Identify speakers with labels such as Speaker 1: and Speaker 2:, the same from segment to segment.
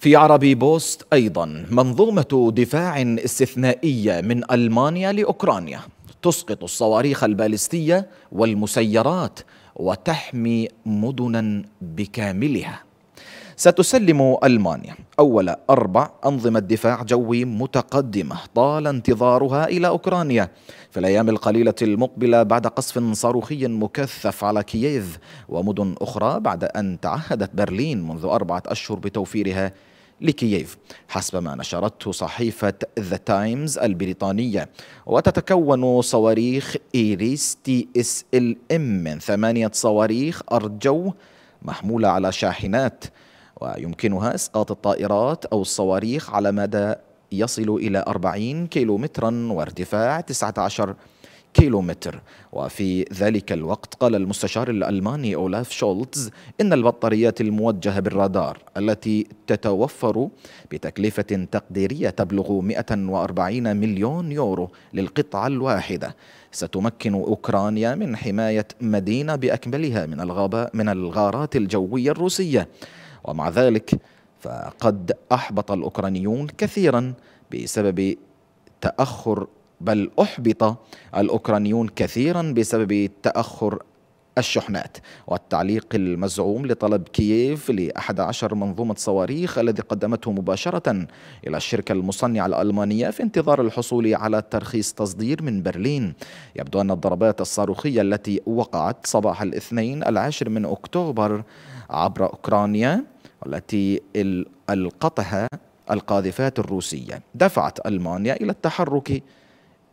Speaker 1: في عربي بوست أيضا منظومة دفاع استثنائية من ألمانيا لأوكرانيا تسقط الصواريخ البالستية والمسيرات وتحمي مدنا بكاملها ستسلم ألمانيا أول أربع أنظمة دفاع جوي متقدمة طال انتظارها إلى أوكرانيا في الأيام القليلة المقبلة بعد قصف صاروخي مكثف على كييف ومدن أخرى بعد أن تعهدت برلين منذ أربعة أشهر بتوفيرها لكييف حسب ما نشرته صحيفة ذا تايمز البريطانية وتتكون صواريخ إيريس تي اس ال ام من ثمانية صواريخ أرجو محمولة على شاحنات ويمكنها إسقاط الطائرات أو الصواريخ على مدى يصل إلى 40 كيلو مترا وارتفاع 19 كيلومتر وفي ذلك الوقت قال المستشار الألماني أولاف شولتز إن البطاريات الموجهة بالرادار التي تتوفر بتكلفة تقديرية تبلغ 140 مليون يورو للقطعة الواحدة ستمكن أوكرانيا من حماية مدينة بأكملها من الغابة من الغارات الجوية الروسية ومع ذلك فقد أحبط الأوكرانيون كثيرا بسبب تأخر بل أحبط الأوكرانيون كثيرا بسبب تأخر الشحنات والتعليق المزعوم لطلب كييف لأحد عشر منظومة صواريخ الذي قدمته مباشرة إلى الشركة المصنعة الألمانية في انتظار الحصول على ترخيص تصدير من برلين يبدو أن الضربات الصاروخية التي وقعت صباح الاثنين العاشر من أكتوبر عبر أوكرانيا والتي ألقتها القاذفات الروسية دفعت ألمانيا إلى التحرك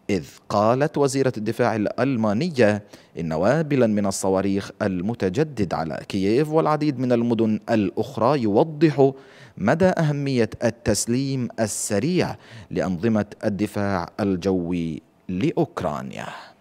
Speaker 1: إذ قالت وزيرة الدفاع الألمانية إن وابلا من الصواريخ المتجدد على كييف والعديد من المدن الأخرى يوضح مدى أهمية التسليم السريع لأنظمة الدفاع الجوي لأوكرانيا